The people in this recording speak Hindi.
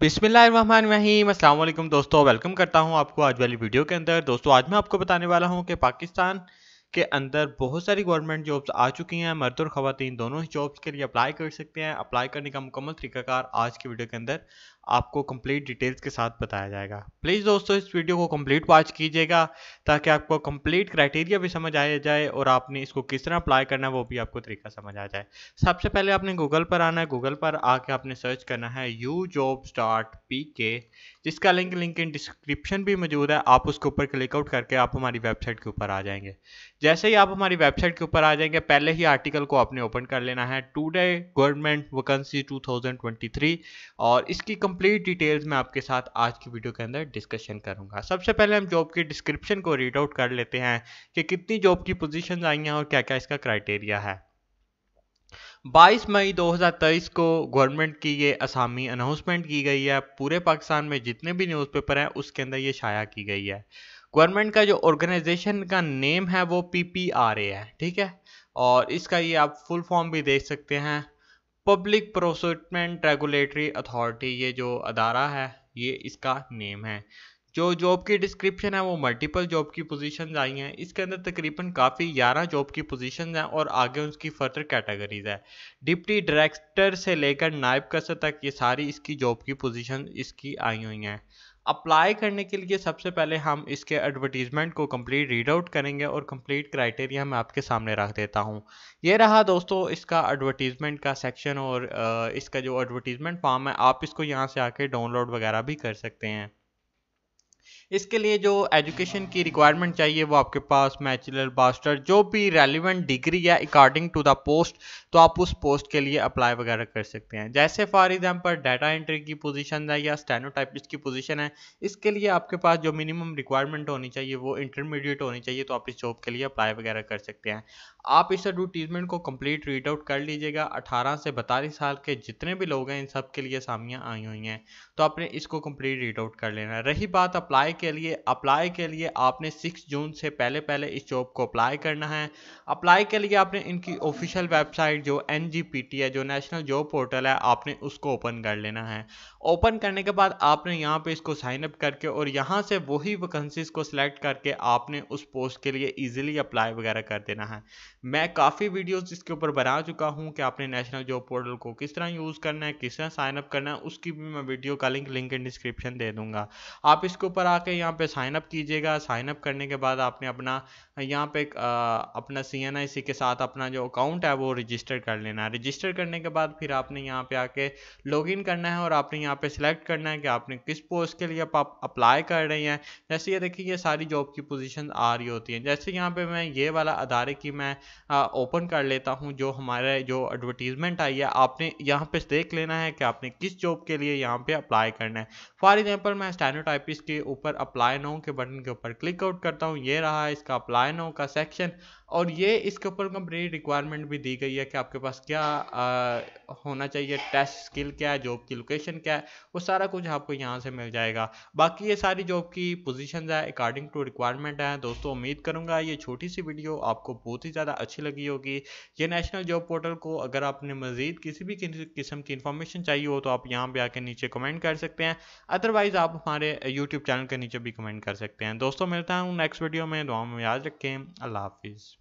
बिस्मिल्लाम दोस्तों वेलकम करता हूं आपको आज वाली वीडियो के अंदर दोस्तों आज मैं आपको बताने वाला हूं कि पाकिस्तान के अंदर बहुत सारी गवर्नमेंट जॉब्स आ चुकी हैं मर्द और ख़वान दोनों ही जॉब्स के लिए अप्लाई कर सकते हैं अप्लाई करने का मुकम्मल तरीकाकार आज की वीडियो के अंदर आपको कंप्लीट डिटेल्स के साथ बताया जाएगा प्लीज़ दोस्तों इस वीडियो को कंप्लीट वॉच कीजिएगा ताकि आपको कंप्लीट क्राइटेरिया भी समझ आया जाए और आपने इसको किस तरह अप्लाई करना है वो भी आपको तरीका समझ आ जाए सबसे पहले आपने गूगल पर आना है गूगल पर आके आपने सर्च करना है यू जॉब स्टार्ट पी के जिसका लिंक लिंक इन डिस्क्रिप्शन भी मौजूद है आप उसके ऊपर क्लिकआउट करके आप हमारी वेबसाइट के ऊपर आ जाएंगे जैसे ही आप हमारी वेबसाइट के ऊपर आ जाएंगे पहले ही आर्टिकल को आपने ओपन कर लेना है टूडे गवर्नमेंट वैकेंसी 2023 और इसकी कंप्लीट डिटेल्स मैं आपके साथ आज की वीडियो के अंदर डिस्कशन करूंगा सबसे पहले हम जॉब के डिस्क्रिप्शन को रीड आउट कर लेते हैं कि कितनी जॉब की पोजिशन आई हैं और क्या क्या इसका क्राइटेरिया है 22 मई 2023 को गवर्नमेंट की ये असामी अनाउंसमेंट की गई है पूरे पाकिस्तान में जितने भी न्यूज़पेपर हैं उसके अंदर ये शाया की गई है गवर्नमेंट का जो ऑर्गेनाइजेशन का नेम है वो पी पी आर ए है ठीक है और इसका ये आप फुल फॉर्म भी देख सकते हैं पब्लिक प्रोसिटमेंट रेगुलेटरी अथॉरिटी ये जो अदारा है ये इसका नेम है जो जॉब की डिस्क्रिप्शन है वो मल्टीपल जॉब की पोजीशंस आई हैं इसके अंदर तकरीबन काफ़ी 11 जॉब की पोजीशंस हैं और आगे उसकी फर्दर कैटेगरीज है डिप्टी डायरेक्टर से लेकर नायब कसर तक ये सारी इसकी जॉब की पोजीशन इसकी आई हुई हैं अप्लाई करने के लिए सबसे पहले हम इसके एडवर्टीज़मेंट को कंप्लीट रीड आउट करेंगे और कंप्लीट क्राइटेरिया मैं आपके सामने रख देता हूँ ये रहा दोस्तों इसका एडवर्टीज़मेंट का सेक्शन और इसका जो एडवर्टीज़मेंट फॉर्म है आप इसको यहाँ से आके डाउनलोड वगैरह भी कर सकते हैं इसके लिए जो एजुकेशन की रिक्वायरमेंट चाहिए वो आपके पास मैचलर मास्टर जो भी रेलिवेंट डिग्री या अकॉर्डिंग टू द पोस्ट तो आप उस पोस्ट के लिए अप्लाई वगैरह कर सकते हैं जैसे फॉर एग्जांपल डाटा एंट्री की पोजीशन है या स्टेनोटाइपिस्ट की पोजीशन है इसके लिए आपके पास जो मिनिमम रिक्वायरमेंट होनी चाहिए वो इंटरमीडिएट होनी चाहिए तो आप इस जॉब के लिए अप्लाई वगैरह कर सकते हैं आप इस एडवर्टीजमेंट को कम्प्लीट रीड आउट कर लीजिएगा अठारह से बतालीस साल के जितने भी लोग हैं इन सब के लिए सामियाँ आई हुई हैं तो आपने इसको कम्प्लीट रीड आउट कर लेना रही बात अप्लाई के लिए अप्लाई के लिए आपने सिक्स जून से पहले पहले इस जॉब को अप्लाई करना है अप्लाई के लिए आपने इनकी ऑफिशियल वेबसाइट जो एन है जो नेशनल जॉब पोर्टल है आपने उसको ओपन कर लेना है ओपन करने के बाद आपने यहाँ पर इसको साइन अप करके और यहाँ से वही वैकेंसीज को सिलेक्ट करके आपने उस पोस्ट के लिए ईजिली अप्लाई वगैरह कर देना है मैं काफ़ी वीडियोज़ इसके ऊपर बना चुका हूँ कि आपने नेशनल जॉब पोर्टल को किस तरह यूज़ करना है किस तरह साइनअप करना है उसकी भी मैं वीडियो का लिंक लिंक डिस्क्रिप्शन दे दूंगा आप इसके ऊपर आके आके यहाँ पे साइन अप कीजिएगा साइन अप करने के बाद आपने अपना यहाँ पे अपना सी के साथ अपना जो अकाउंट है वो रजिस्टर कर लेना है रजिस्टर करने के बाद फिर आपने यहाँ पे आके लॉगिन करना है और आपने यहाँ पे सिलेक्ट करना है कि आपने किस पोस्ट के लिए आप अप्लाई कर रहे हैं जैसे ये देखिए ये सारी जॉब की पोजिशन आ रही होती हैं जैसे यहाँ पे मैं ये वाला अदारे की मैं ओपन कर लेता हूँ जो हमारे जो एडवर्टीज़मेंट आई है आपने यहाँ पे देख लेना है कि आपने किस जॉब के लिए यहाँ पर अप्लाई करना है फॉर एग्जाम्पल मैं स्टेनोटाइपिस्ट के ऊपर अप्लाई नो के बटन के ऊपर क्लिक आउट करता हूँ ये रहा इसका अप्लाई नो का सेक्शन और ये इसके ऊपर कंपनी रिक्वायरमेंट भी दी गई है कि आपके पास क्या आ, होना चाहिए टेस्ट स्किल क्या है जॉब की लोकेशन क्या है वो सारा कुछ आपको यहाँ से मिल जाएगा बाकी ये सारी जॉब की पोजिशन है अकॉर्डिंग टू रिक्वायरमेंट है दोस्तों उम्मीद करूँगा ये छोटी सी वीडियो आपको बहुत ही ज़्यादा अच्छी लगी होगी ये नेशनल जॉब पोर्टल को अगर आपने मज़ीद किसी भी किस्म की इन्फॉर्मेशन चाहिए हो तो आप यहाँ पर आकर नीचे कमेंट कर सकते हैं अदरवाइज़ आप हमारे यूट्यूब चैनल के नीचे भी कमेंट कर सकते हैं दोस्तों मिलता हूँ नेक्स्ट वीडियो में दुआ में याद रखें अल्लाह हाफिज़